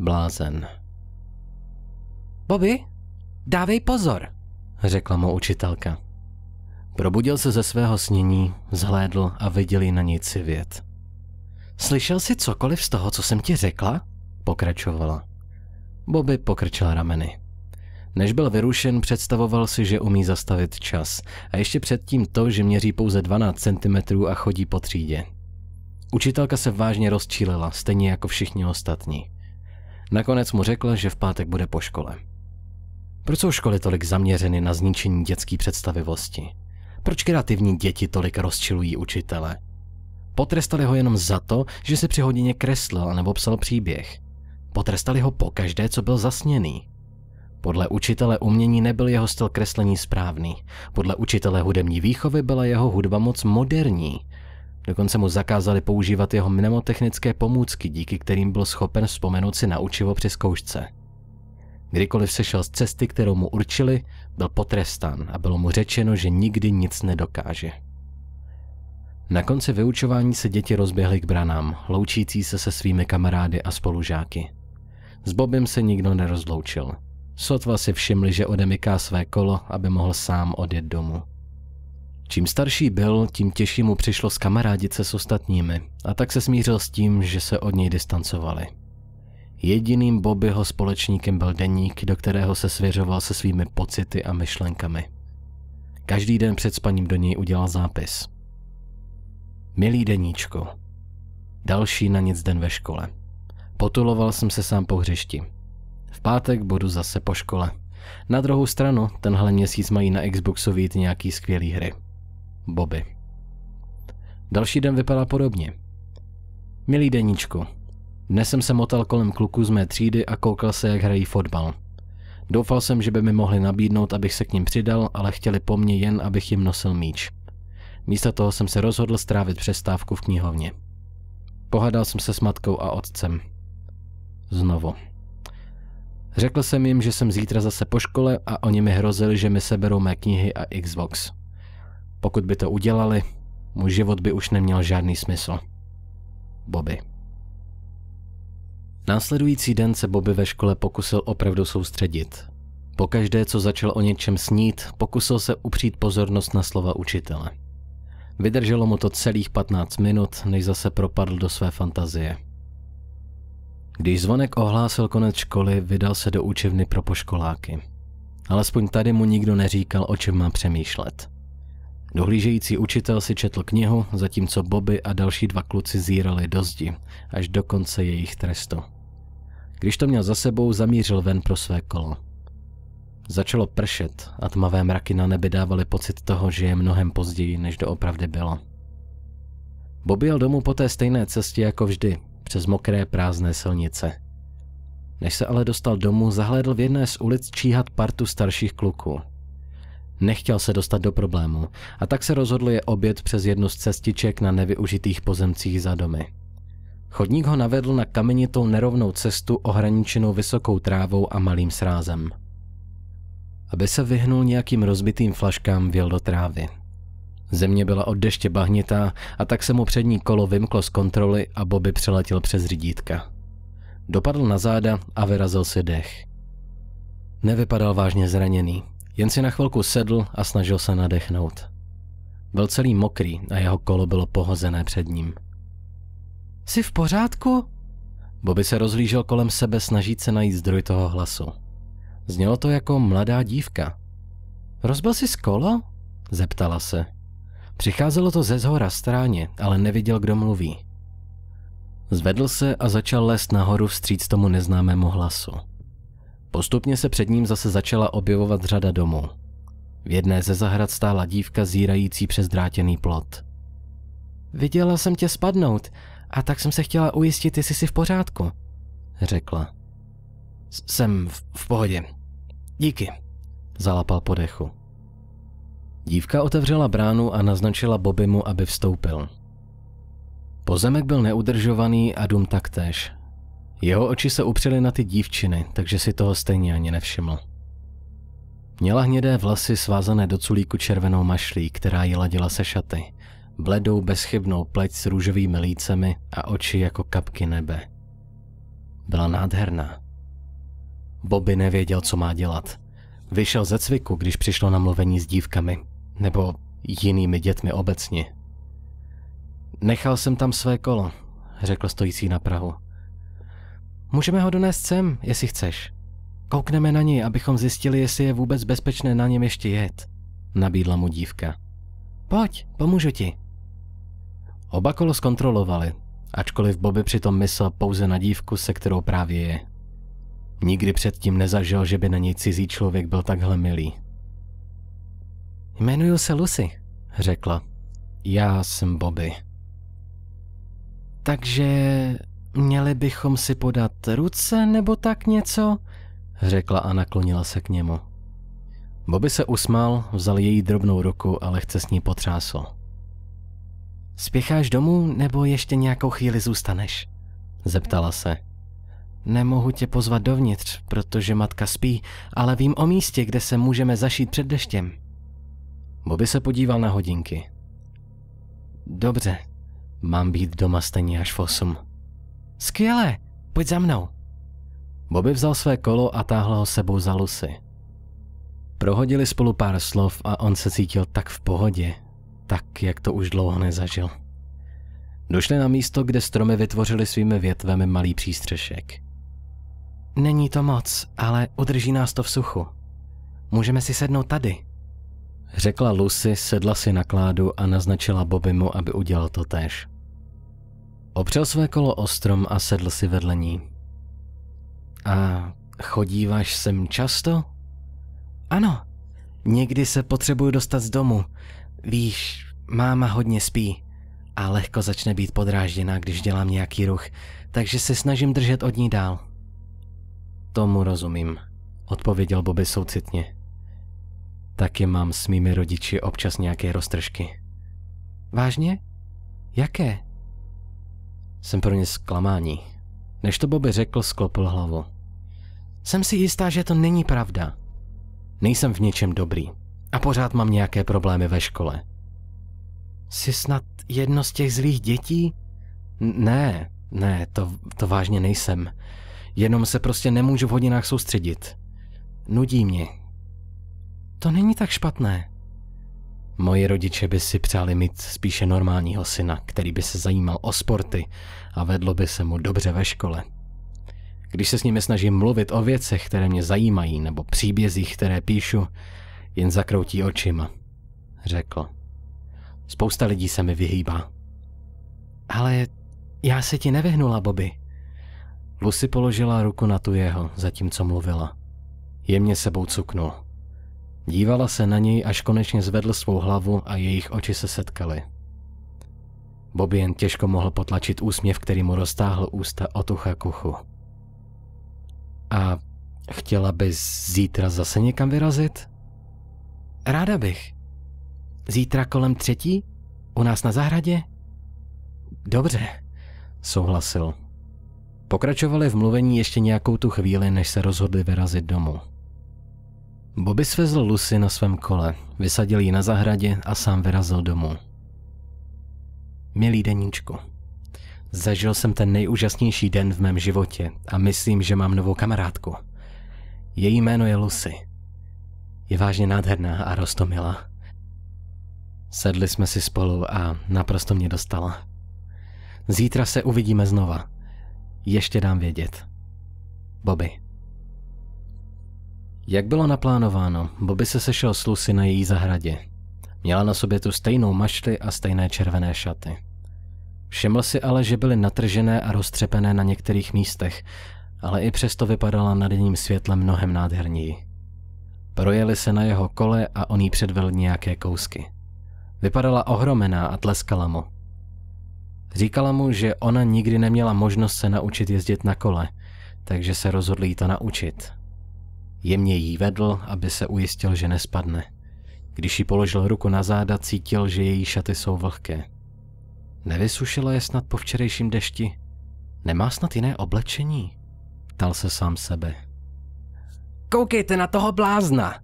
blázen. Bobby, dávej pozor, řekla mu učitelka. Probudil se ze svého snění, zhlédl a viděl ji na něj civět. Slyšel jsi cokoliv z toho, co jsem ti řekla? Pokračovala. Bobby pokrčil rameny. Než byl vyrušen, představoval si, že umí zastavit čas a ještě předtím to, že měří pouze 12 cm a chodí po třídě. Učitelka se vážně rozčílila, stejně jako všichni ostatní. Nakonec mu řekla, že v pátek bude po škole. Proč jsou školy tolik zaměřeny na zničení dětské představivosti? Proč kreativní děti tolik rozčilují učitele? Potrestali ho jenom za to, že si při hodině kreslil nebo psal příběh. Potrestali ho po každé, co byl zasněný. Podle učitele umění nebyl jeho styl kreslení správný. Podle učitele hudební výchovy byla jeho hudba moc moderní. Dokonce mu zakázali používat jeho mnemotechnické pomůcky, díky kterým byl schopen vzpomenout si na učivo při zkoušce. Kdykoliv se šel z cesty, kterou mu určili, byl potrestán a bylo mu řečeno, že nikdy nic nedokáže. Na konci vyučování se děti rozběhly k branám, loučící se se svými kamarády a spolužáky. S Bobem se nikdo nerozloučil. Sotva si všimli, že odemyká své kolo, aby mohl sám odjet domů. Čím starší byl, tím těžší mu přišlo skamarádit se s ostatními a tak se smířil s tím, že se od něj distancovali. Jediným Bobbyho společníkem byl deník, do kterého se svěřoval se svými pocity a myšlenkami. Každý den před spaním do něj udělal zápis. Milý deníčko, další na nic den ve škole. Potuloval jsem se sám po hřišti. V pátek budu zase po škole. Na druhou stranu, tenhle měsíc mají na Xboxu vít nějaký skvělý hry. Bobby. Další den vypadal podobně. Milý deníčku, dnes jsem se motal kolem kluků z mé třídy a koukal se, jak hrají fotbal. Doufal jsem, že by mi mohli nabídnout, abych se k ním přidal, ale chtěli po mně jen, abych jim nosil míč. Místo toho jsem se rozhodl strávit přestávku v knihovně. Pohádal jsem se s matkou a otcem. Znovu. Řekl jsem jim, že jsem zítra zase po škole a oni mi hrozili, že mi seberou mé knihy a Xbox. Pokud by to udělali, můj život by už neměl žádný smysl. Bobby. Následující den se Bobby ve škole pokusil opravdu soustředit. Pokaždé, co začal o něčem snít, pokusil se upřít pozornost na slova učitele. Vydrželo mu to celých 15 minut, než zase propadl do své fantazie. Když zvonek ohlásil konec školy, vydal se do učebny pro poškoláky. Alespoň tady mu nikdo neříkal, o čem má přemýšlet. Dohlížející učitel si četl knihu, zatímco Bobby a další dva kluci zírali do zdi, až do konce jejich trestu. Když to měl za sebou, zamířil ven pro své kolo. Začalo pršet a tmavé mraky na nebi dávaly pocit toho, že je mnohem později, než doopravdy bylo. Bobby jel domů po té stejné cestě jako vždy, přes mokré prázdné silnice. Než se ale dostal domů, zahlédl v jedné z ulic číhat partu starších kluků – Nechtěl se dostat do problému a tak se rozhodl je obět přes jednu z cestiček na nevyužitých pozemcích za domy. Chodník ho navedl na kamenitou nerovnou cestu ohraničenou vysokou trávou a malým srázem. Aby se vyhnul nějakým rozbitým flaškám, věl do trávy. Země byla od deště bahnitá a tak se mu přední kolo vymklo z kontroly a Bobby přeletěl přes řidítka. Dopadl na záda a vyrazil si dech. Nevypadal vážně zraněný, jen si na chvilku sedl a snažil se nadechnout. Byl celý mokrý a jeho kolo bylo pohozené před ním. Jsi v pořádku? Bobby se rozlížel kolem sebe, snažit se najít zdroj toho hlasu. Znělo to jako mladá dívka. Rozbil jsi kolo? Zeptala se. Přicházelo to ze zhora stráně, ale neviděl, kdo mluví. Zvedl se a začal lézt nahoru vstříc tomu neznámému hlasu. Postupně se před ním zase začala objevovat řada domů. V jedné ze zahrad stála dívka zírající přes drátěný plot. Viděla jsem tě spadnout a tak jsem se chtěla ujistit, jestli jsi v pořádku, řekla. Jsem v, v pohodě. Díky, zalapal po dechu. Dívka otevřela bránu a naznačila Bobimu, aby vstoupil. Pozemek byl neudržovaný a dům taktéž, jeho oči se upřely na ty dívčiny, takže si toho stejně ani nevšiml. Měla hnědé vlasy svázané do culíku červenou mašlí, která ji ladila se šaty, bledou bezchybnou pleť s růžovými lícemi a oči jako kapky nebe. Byla nádherná. Bobby nevěděl, co má dělat. Vyšel ze cviku, když přišlo na mluvení s dívkami, nebo jinými dětmi obecně. Nechal jsem tam své kolo, řekl stojící na Prahu. Můžeme ho donést sem, jestli chceš. Koukneme na něj, abychom zjistili, jestli je vůbec bezpečné na něm ještě jet, nabídla mu dívka. Pojď, pomůžu ti. Oba kolo zkontrolovali, ačkoliv Bobby přitom myslel pouze na dívku, se kterou právě je. Nikdy předtím nezažil, že by na něj cizí člověk byl takhle milý. Jmenuju se Lucy, řekla. Já jsem Bobby. Takže Měli bychom si podat ruce nebo tak něco? Řekla a naklonila se k němu. Bobby se usmál, vzal její drobnou ruku a lehce s ní potřásl. Spěcháš domů nebo ještě nějakou chvíli zůstaneš? Zeptala se. Nemohu tě pozvat dovnitř, protože matka spí, ale vím o místě, kde se můžeme zašít před deštěm. Bobby se podíval na hodinky. Dobře, mám být doma stejně až v osm. Skvěle, pojď za mnou. Bobby vzal své kolo a táhl ho sebou za Lucy. Prohodili spolu pár slov a on se cítil tak v pohodě, tak jak to už dlouho nezažil. Došli na místo, kde stromy vytvořily svými větvemi malý přístřešek. Není to moc, ale udrží nás to v suchu. Můžeme si sednout tady. Řekla Lucy, sedla si na kládu a naznačila Bobimu, aby udělal to též. Opřel své kolo o strom a sedl si vedle ní. A chodíváš sem často? Ano, někdy se potřebuju dostat z domu. Víš, máma hodně spí a lehko začne být podrážděná, když dělám nějaký ruch, takže se snažím držet od ní dál. Tomu rozumím, odpověděl Bobby soucitně. Taky mám s mými rodiči občas nějaké roztržky. Vážně? Jaké? Jsem pro ně zklamání. Než to Bobby řekl, sklopil hlavu. Jsem si jistá, že to není pravda. Nejsem v něčem dobrý. A pořád mám nějaké problémy ve škole. Jsi snad jedno z těch zlých dětí? N ne, ne, to, to vážně nejsem. Jenom se prostě nemůžu v hodinách soustředit. Nudí mě. To není tak špatné. Moji rodiče by si přáli mít spíše normálního syna, který by se zajímal o sporty a vedlo by se mu dobře ve škole. Když se s nimi snažím mluvit o věcech, které mě zajímají, nebo příbězích, které píšu, jen zakroutí očima. Řekl. Spousta lidí se mi vyhýbá. Ale já se ti nevyhnula, Bobby. Lucy položila ruku na tu jeho, zatímco mluvila. Jemně sebou cuknul. Dívala se na něj, až konečně zvedl svou hlavu a jejich oči se setkaly. Bobby jen těžko mohl potlačit úsměv, který mu roztáhl ústa od ucha k uchu. A chtěla bys zítra zase někam vyrazit? Ráda bych. Zítra kolem třetí? U nás na zahradě? Dobře, souhlasil. Pokračovali v mluvení ještě nějakou tu chvíli, než se rozhodli vyrazit domů. Bobby svezl Lucy na svém kole, vysadil ji na zahradě a sám vyrazil domů. Milý deníčku, zažil jsem ten nejúžasnější den v mém životě a myslím, že mám novou kamarádku. Její jméno je Lucy. Je vážně nádherná a rostomila. Sedli jsme si spolu a naprosto mě dostala. Zítra se uvidíme znova. Ještě dám vědět. Bobby. Jak bylo naplánováno, Bobby se sešel s Lucy na její zahradě. Měla na sobě tu stejnou mašli a stejné červené šaty. Všiml si ale, že byly natržené a roztřepené na některých místech, ale i přesto vypadala na denním světle mnohem nádherněji. Projeli se na jeho kole a on jí předvedl nějaké kousky. Vypadala ohromená a tleskala mu. Říkala mu, že ona nikdy neměla možnost se naučit jezdit na kole, takže se rozhodl jí to naučit. Jemně jí vedl, aby se ujistil, že nespadne. Když jí položil ruku na záda, cítil, že její šaty jsou vlhké. Nevysušila je snad po včerejším dešti? Nemá snad jiné oblečení? Ptal se sám sebe. Koukejte na toho blázna!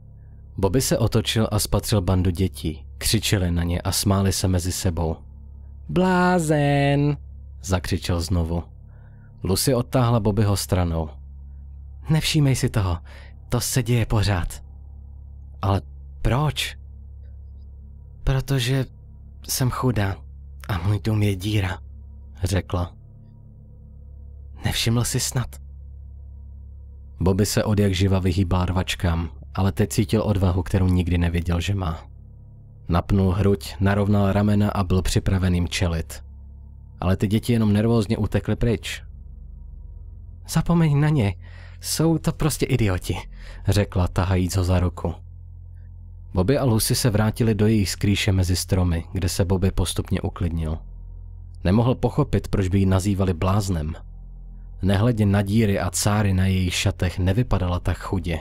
Bobby se otočil a spatřil bandu dětí. Křičeli na ně a smáli se mezi sebou. Blázen! Zakřičel znovu. Lucy odtáhla Bobbyho stranou. Nevšímej si toho, to se děje pořád. Ale proč? Protože jsem chudá a můj dům je díra, řekla. Nevšiml si snad? Bobby se od jak živa vyhýbal rvačkám, ale teď cítil odvahu, kterou nikdy nevěděl, že má. Napnul hruď, narovnal ramena a byl připraveným čelit. Ale ty děti jenom nervózně utekly pryč. Zapomeň na ně, jsou to prostě idioti, řekla tahajíc ho za ruku. Bobby a Lucy se vrátili do jejich skrýše mezi stromy, kde se Bobby postupně uklidnil. Nemohl pochopit, proč by ji nazývali bláznem. Nehledě na díry a cáry na jejich šatech nevypadala tak chudě.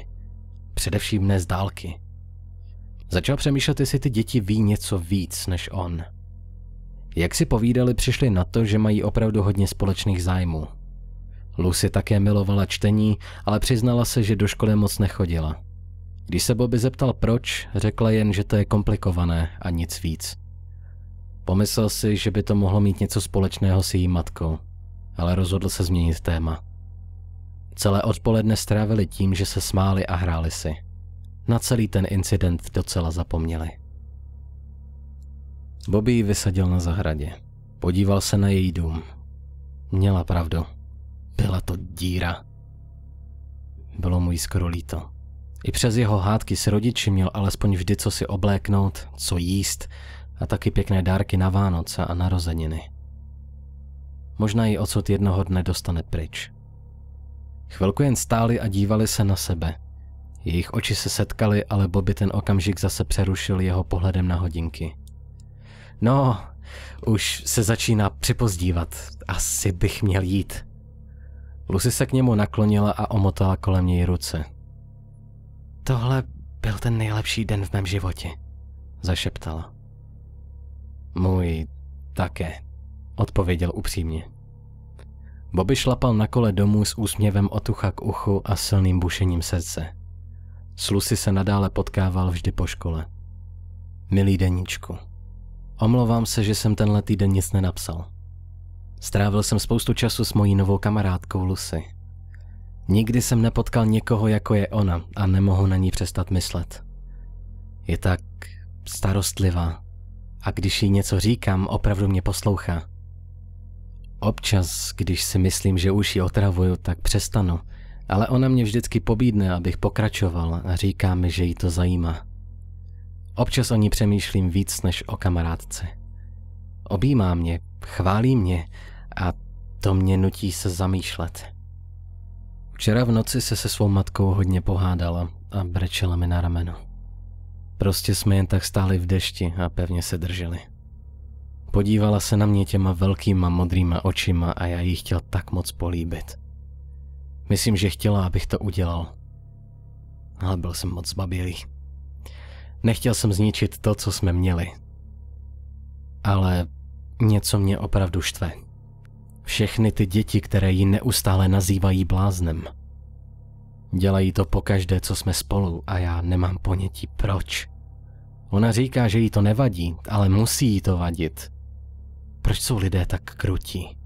Především ne z dálky. Začal přemýšlet, jestli ty děti ví něco víc než on. Jak si povídali, přišli na to, že mají opravdu hodně společných zájmů. Lucy také milovala čtení, ale přiznala se, že do školy moc nechodila. Když se Bobby zeptal proč, řekla jen, že to je komplikované a nic víc. Pomyslel si, že by to mohlo mít něco společného s její matkou, ale rozhodl se změnit téma. Celé odpoledne strávili tím, že se smáli a hráli si. Na celý ten incident docela zapomněli. Bobby ji vysadil na zahradě. Podíval se na její dům. Měla pravdu. Byla to díra. Bylo mu jí skoro líto. I přes jeho hádky s rodiči měl alespoň vždy co si obléknout, co jíst a taky pěkné dárky na Vánoce a narozeniny. Možná ji odsud jednoho dne dostane pryč. Chvilku jen stáli a dívali se na sebe. Jejich oči se setkali, ale Bobby ten okamžik zase přerušil jeho pohledem na hodinky. No, už se začíná připozdívat. Asi bych měl jít. Lucy se k němu naklonila a omotala kolem něj ruce. Tohle byl ten nejlepší den v mém životě, zašeptala. Můj také, odpověděl upřímně. Bobby šlapal na kole domů s úsměvem otucha k uchu a silným bušením srdce. S Lucy se nadále potkával vždy po škole. Milý deníčku, omlouvám se, že jsem tenhle týden nic nenapsal. Strávil jsem spoustu času s mojí novou kamarádkou Lucy. Nikdy jsem nepotkal někoho, jako je ona, a nemohu na ní přestat myslet. Je tak starostlivá. A když jí něco říkám, opravdu mě poslouchá. Občas, když si myslím, že už ji otravuju, tak přestanu, ale ona mě vždycky pobídne, abych pokračoval a říká mi, že jí to zajímá. Občas o ní přemýšlím víc než o kamarádce. Objímá mě, chválí mě to mě nutí se zamýšlet. Včera v noci se se svou matkou hodně pohádala a brečela mi na rameno. Prostě jsme jen tak stáli v dešti a pevně se drželi. Podívala se na mě těma velkýma modrýma očima a já jí chtěl tak moc políbit. Myslím, že chtěla, abych to udělal. Ale byl jsem moc zbabilý. Nechtěl jsem zničit to, co jsme měli. Ale něco mě opravdu štve. Všechny ty děti, které ji neustále nazývají bláznem. Dělají to pokaždé, co jsme spolu a já nemám ponětí proč. Ona říká, že jí to nevadí, ale musí jí to vadit. Proč jsou lidé tak krutí?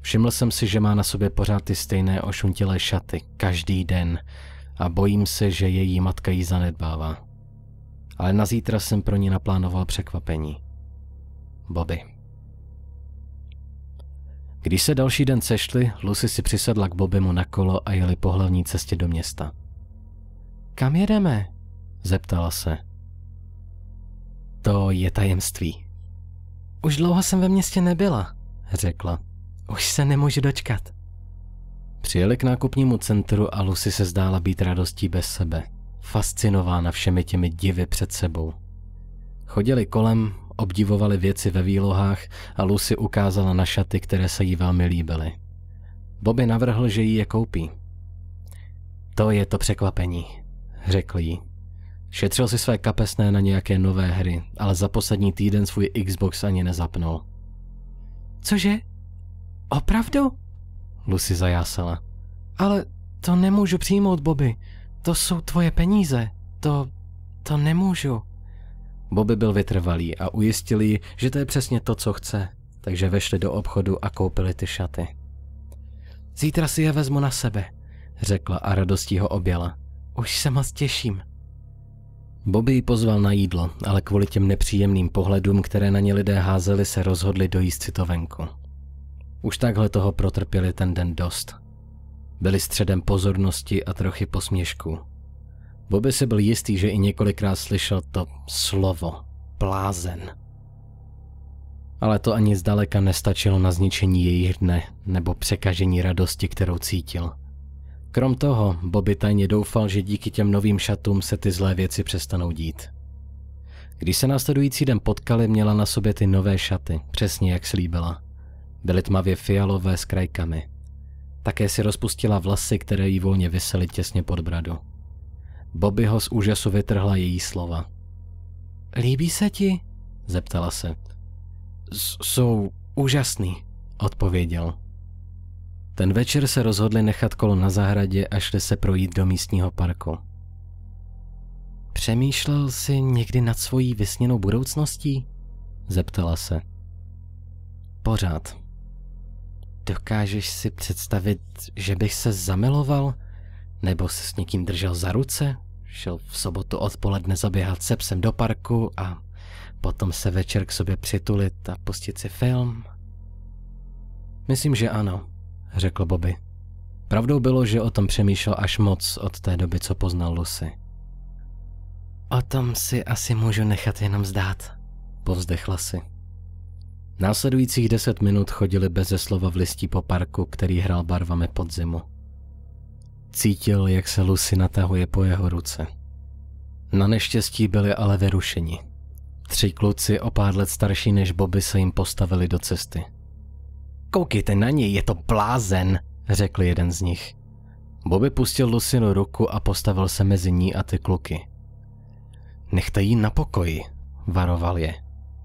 Všiml jsem si, že má na sobě pořád ty stejné ošuntilé šaty, každý den, a bojím se, že její matka ji zanedbává. Ale na zítra jsem pro ní naplánoval překvapení. Bobby. Když se další den sešli, Lucy si přisedla k Bobimu na kolo a jeli po hlavní cestě do města. Kam jedeme? zeptala se. To je tajemství. Už dlouho jsem ve městě nebyla, řekla. Už se nemůžu dočkat. Přijeli k nákupnímu centru a Lucy se zdála být radostí bez sebe, fascinována všemi těmi divy před sebou. Chodili kolem, obdivovali věci ve výlohách a Lucy ukázala na šaty, které se jí velmi líbily. Bobby navrhl, že jí je koupí. To je to překvapení, řekl jí. Šetřil si své kapesné na nějaké nové hry, ale za poslední týden svůj Xbox ani nezapnul. Cože? Opravdu? Lucy zajásala. Ale to nemůžu přijmout, Bobby. To jsou tvoje peníze. To... to nemůžu. Bobby byl vytrvalý a ujistili ji, že to je přesně to, co chce, takže vešli do obchodu a koupili ty šaty. Zítra si je vezmu na sebe, řekla a radostí ho objala. Už se moc těším. Bobby ji pozval na jídlo, ale kvůli těm nepříjemným pohledům, které na ně lidé házeli, se rozhodli dojíst si to venku. Už takhle toho protrpěli ten den dost. Byli středem pozornosti a trochy posměšku, Bobby se byl jistý, že i několikrát slyšel to slovo blázen. Ale to ani zdaleka nestačilo na zničení jejich dne nebo překažení radosti, kterou cítil. Krom toho, Bobby tajně doufal, že díky těm novým šatům se ty zlé věci přestanou dít. Když se následující den potkali, měla na sobě ty nové šaty, přesně jak slíbila. Byly tmavě fialové s krajkami. Také si rozpustila vlasy, které jí volně vysely těsně pod bradu. Bobby ho z úžasu vytrhla její slova. Líbí se ti? zeptala se. Jsou úžasný, odpověděl. Ten večer se rozhodli nechat kolo na zahradě a šli se projít do místního parku. Přemýšlel jsi někdy nad svojí vysněnou budoucností? Zeptala se. Pořád. Dokážeš si představit, že bych se zamiloval? Nebo se s někým držel za ruce, šel v sobotu odpoledne zaběhat se psem do parku a potom se večer k sobě přitulit a pustit si film? Myslím, že ano, řekl Bobby. Pravdou bylo, že o tom přemýšlel až moc od té doby, co poznal Lucy. O tom si asi můžu nechat jenom zdát, povzdechla si. Následujících deset minut chodili beze slova v listí po parku, který hrál barvami podzimu. Cítil, jak se Lucy natahuje po jeho ruce. Na neštěstí byli ale vyrušeni. Tři kluci o pár let starší než Bobby se jim postavili do cesty. Koukejte na něj, je to blázen, řekl jeden z nich. Bobby pustil Lucinu ruku a postavil se mezi ní a ty kluky. Nechte ji na pokoji, varoval je.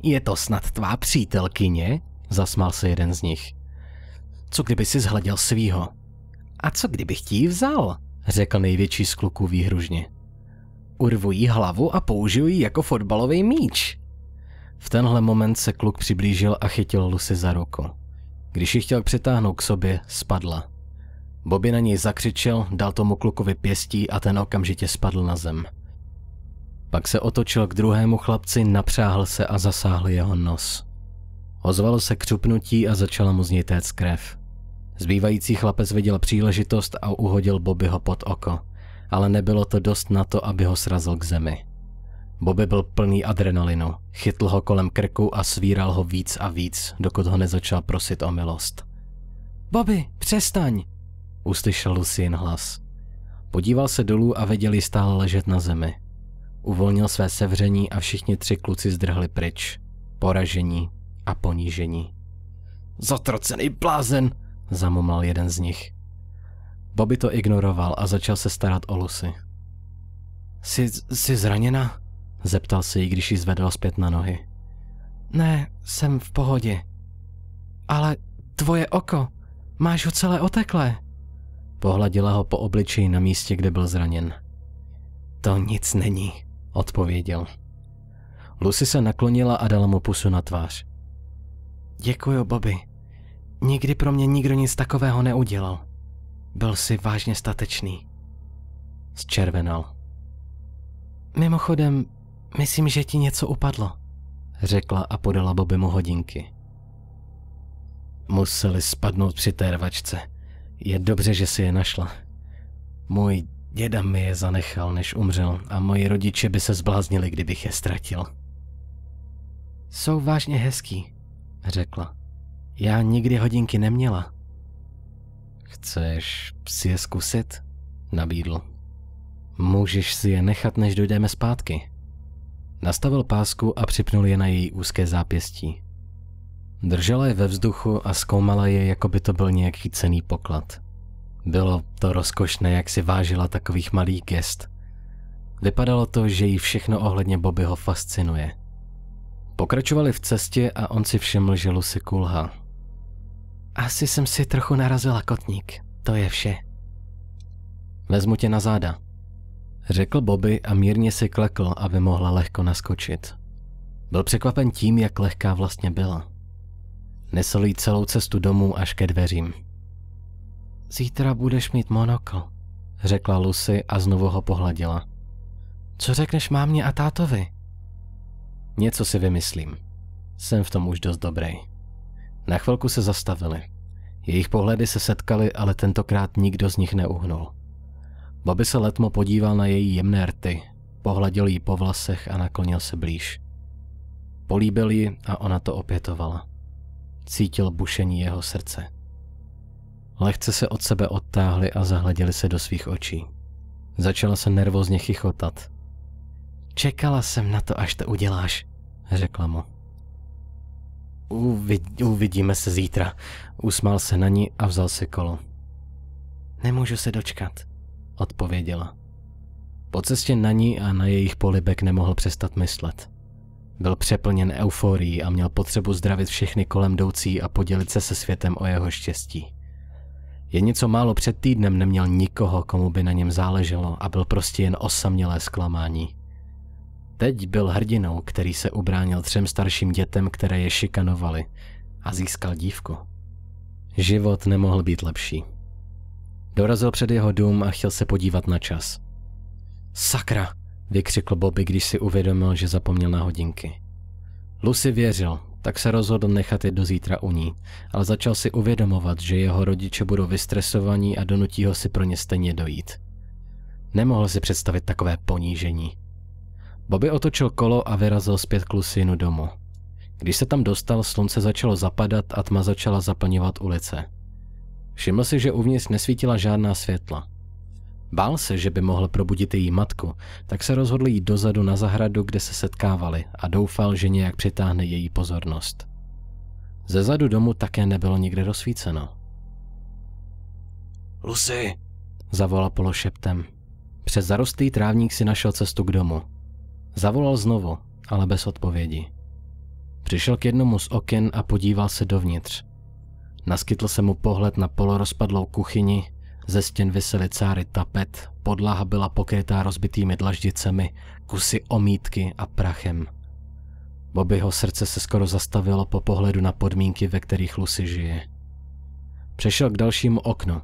Je to snad tvá přítelkyně? Zasmál se jeden z nich. Co kdyby si zhleděl svýho? A co kdybych ti ji vzal? Řekl největší z kluků výhružně. Urvu jí hlavu a použiju ji jako fotbalový míč. V tenhle moment se kluk přiblížil a chytil Lucy za ruku. Když ji chtěl přetáhnout k sobě, spadla. Bobby na něj zakřičel, dal tomu klukovi pěstí a ten okamžitě spadl na zem. Pak se otočil k druhému chlapci, napřáhl se a zasáhl jeho nos. Ozvalo se křupnutí a začala mu z něj téct krev. Zbývající chlapec viděl příležitost a uhodil Bobbyho pod oko, ale nebylo to dost na to, aby ho srazil k zemi. Bobby byl plný adrenalinu, chytl ho kolem krku a svíral ho víc a víc, dokud ho nezačal prosit o milost. Bobby, přestaň! Uslyšel Lucien hlas. Podíval se dolů a viděl ji stále ležet na zemi. Uvolnil své sevření a všichni tři kluci zdrhli pryč. Poražení a ponížení. Zatrocený blázen, zamumlal jeden z nich. Bobby to ignoroval a začal se starat o Lucy. Jsi, jsi zraněna? Zeptal se jí, když ji zvedl zpět na nohy. Ne, jsem v pohodě. Ale tvoje oko, máš ho celé oteklé. Pohladila ho po obličeji na místě, kde byl zraněn. To nic není, odpověděl. Lucy se naklonila a dala mu pusu na tvář. Děkuji, Bobby, Nikdy pro mě nikdo nic takového neudělal. Byl si vážně statečný. Zčervenal. Mimochodem, myslím, že ti něco upadlo, řekla a podala Bobby mu hodinky. Museli spadnout při té rvačce. Je dobře, že si je našla. Můj děda mi je zanechal, než umřel a moji rodiče by se zbláznili, kdybych je ztratil. Jsou vážně hezký, řekla. Já nikdy hodinky neměla. Chceš si je zkusit? Nabídl. Můžeš si je nechat, než dojdeme zpátky. Nastavil pásku a připnul je na její úzké zápěstí. Držela je ve vzduchu a zkoumala je, jako by to byl nějaký cený poklad. Bylo to rozkošné, jak si vážila takových malých gest. Vypadalo to, že jí všechno ohledně Bobbyho fascinuje. Pokračovali v cestě a on si všiml, že Lucy kulhá. Asi jsem si trochu narazila kotník. To je vše. Vezmu tě na záda. Řekl Bobby a mírně si klekl, aby mohla lehko naskočit. Byl překvapen tím, jak lehká vlastně byla. Nesl jí celou cestu domů až ke dveřím. Zítra budeš mít monokl, řekla Lucy a znovu ho pohladila. Co řekneš mámě a tátovi? Něco si vymyslím. Jsem v tom už dost dobrý. Na chvilku se zastavili. Jejich pohledy se setkaly, ale tentokrát nikdo z nich neuhnul. Bobby se letmo podíval na její jemné rty, pohladil ji po vlasech a naklonil se blíž. Políbil ji a ona to opětovala. Cítil bušení jeho srdce. Lehce se od sebe odtáhli a zahleděli se do svých očí. Začala se nervózně chichotat. Čekala jsem na to, až to uděláš, řekla mu. Uvid, uvidíme se zítra. Usmál se na ní a vzal si kolo. Nemůžu se dočkat, odpověděla. Po cestě na ní a na jejich polibek nemohl přestat myslet. Byl přeplněn euforií a měl potřebu zdravit všechny kolem jdoucí a podělit se se světem o jeho štěstí. Je něco málo před týdnem neměl nikoho, komu by na něm záleželo a byl prostě jen osamělé zklamání. Teď byl hrdinou, který se ubránil třem starším dětem, které je šikanovali a získal dívku. Život nemohl být lepší. Dorazil před jeho dům a chtěl se podívat na čas. Sakra, vykřikl Bobby, když si uvědomil, že zapomněl na hodinky. Lucy věřil, tak se rozhodl nechat je do zítra u ní, ale začal si uvědomovat, že jeho rodiče budou vystresovaní a donutí ho si pro ně stejně dojít. Nemohl si představit takové ponížení. Bobby otočil kolo a vyrazil zpět k Lucinu domu. Když se tam dostal, slunce začalo zapadat a tma začala zaplňovat ulice. Všiml si, že uvnitř nesvítila žádná světla. Bál se, že by mohl probudit její matku, tak se rozhodl jít dozadu na zahradu, kde se setkávali a doufal, že nějak přitáhne její pozornost. Ze zadu domu také nebylo nikde rozsvíceno. Lucy! zavolal pološeptem. Přes zarostlý trávník si našel cestu k domu. Zavolal znovu, ale bez odpovědi. Přišel k jednomu z oken a podíval se dovnitř. Naskytl se mu pohled na polorozpadlou kuchyni, ze stěn vysely cáry tapet, podlaha byla pokrytá rozbitými dlaždicemi, kusy omítky a prachem. Bobbyho srdce se skoro zastavilo po pohledu na podmínky, ve kterých Lucy žije. Přešel k dalšímu oknu,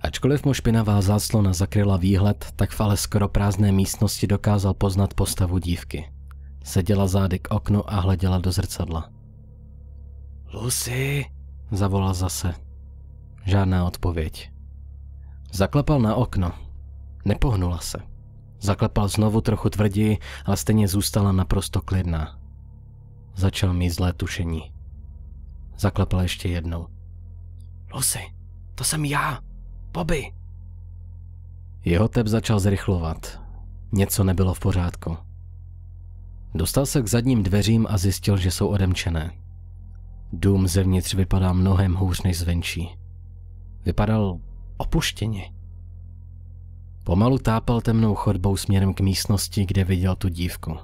Ačkoliv mu špinavá záslona zakryla výhled, tak v ale skoro prázdné místnosti dokázal poznat postavu dívky. Seděla zády k oknu a hleděla do zrcadla. Lucy, zavolal zase. Žádná odpověď. Zaklepal na okno. Nepohnula se. Zaklepal znovu trochu tvrději, ale stejně zůstala naprosto klidná. Začal mít zlé tušení. Zaklepal ještě jednou. Lucy, to jsem já, Bobby! Jeho tep začal zrychlovat. Něco nebylo v pořádku. Dostal se k zadním dveřím a zjistil, že jsou odemčené. Dům zevnitř vypadá mnohem hůř než zvenčí. Vypadal opuštěně. Pomalu tápal temnou chodbou směrem k místnosti, kde viděl tu dívku.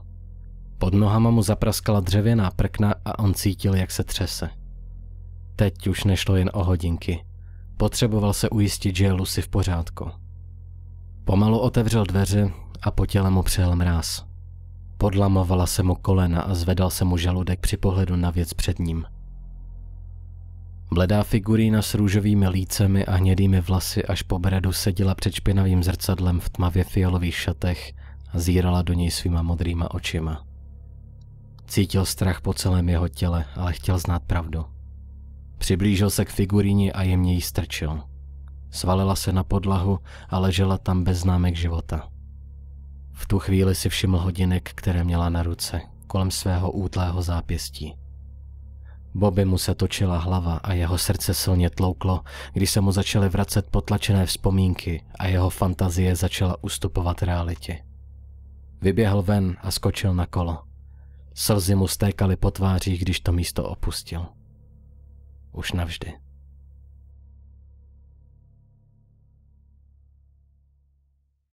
Pod nohama mu zapraskala dřevěná prkna a on cítil, jak se třese. Teď už nešlo jen o hodinky. Potřeboval se ujistit, že je Lucy v pořádku. Pomalu otevřel dveře a po těle mu přijel mráz. Podlamovala se mu kolena a zvedal se mu žaludek při pohledu na věc před ním. Bledá figurína s růžovými lícemi a hnědými vlasy až po bradu seděla před špinavým zrcadlem v tmavě fialových šatech a zírala do něj svýma modrýma očima. Cítil strach po celém jeho těle, ale chtěl znát pravdu. Přiblížil se k figurině a jemně ji strčil. Svalila se na podlahu a ležela tam bez známek života. V tu chvíli si všiml hodinek, které měla na ruce, kolem svého útlého zápěstí. Bobby mu se točila hlava a jeho srdce silně tlouklo, když se mu začaly vracet potlačené vzpomínky a jeho fantazie začala ustupovat realitě. Vyběhl ven a skočil na kolo. Slzy mu stékaly po tvářích, když to místo opustil. Ушнавжтэй.